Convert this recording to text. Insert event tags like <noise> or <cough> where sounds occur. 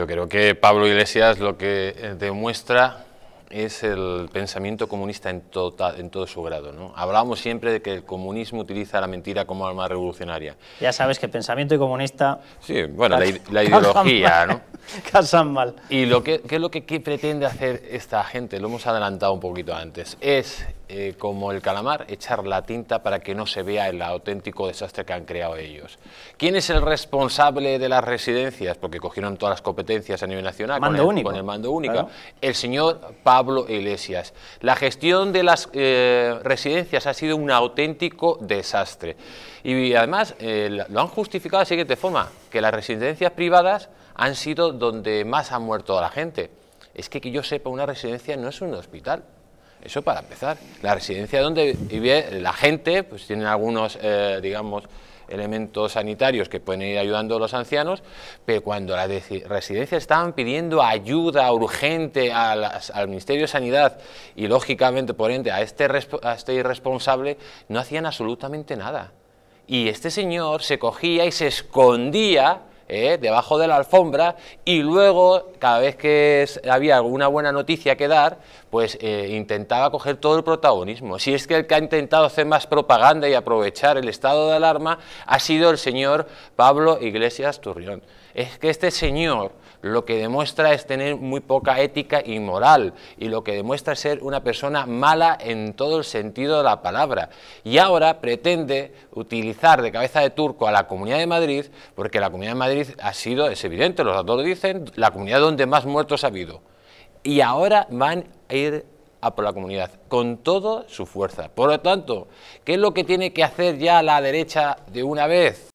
Yo creo que Pablo Iglesias lo que eh, demuestra es el pensamiento comunista en, tota, en todo su grado. ¿no? Hablamos siempre de que el comunismo utiliza la mentira como arma revolucionaria. Ya sabes que pensamiento y comunista... Sí, bueno, la, la ideología, <laughs> ¿no? <laughs> casan mal. ¿Y lo que, qué es lo que pretende hacer esta gente? Lo hemos adelantado un poquito antes. Es, eh, como el calamar, echar la tinta para que no se vea el auténtico desastre que han creado ellos. ¿Quién es el responsable de las residencias? Porque cogieron todas las competencias a nivel nacional con, el, mando único. El señor Pablo Iglesias. La gestión de las eh, residencias ha sido un auténtico desastre. Y además eh, lo han justificado de la siguiente forma que las residencias privadas han sido donde más ha muerto la gente. Es que que yo sepa, una residencia no es un hospital. Eso para empezar. La residencia donde vive la gente, pues tienen algunos, eh, digamos, elementos sanitarios que pueden ir ayudando a los ancianos, pero cuando las residencias estaban pidiendo ayuda urgente al Ministerio de Sanidad y lógicamente por ende a este, este irresponsable, no hacían absolutamente nada. Y este señor se cogía y se escondía ¿eh? debajo de la alfombra y luego cada vez que había alguna buena noticia que dar, pues eh, intentaba coger todo el protagonismo. Si es que el que ha intentado hacer más propaganda y aprovechar el estado de alarma ha sido el señor Pablo Iglesias Turrión. Es que este señor lo que demuestra es tener muy poca ética y moral y lo que demuestra es ser una persona mala en todo el sentido de la palabra. Y ahora pretende utilizar de cabeza de turco a la Comunidad de Madrid porque la Comunidad de Madrid ha sido, es evidente, los datos lo dicen, la comunidad donde más muertos ha habido. Y ahora van a ir a por la comunidad, con toda su fuerza. Por lo tanto, ¿qué es lo que tiene que hacer ya la derecha de una vez?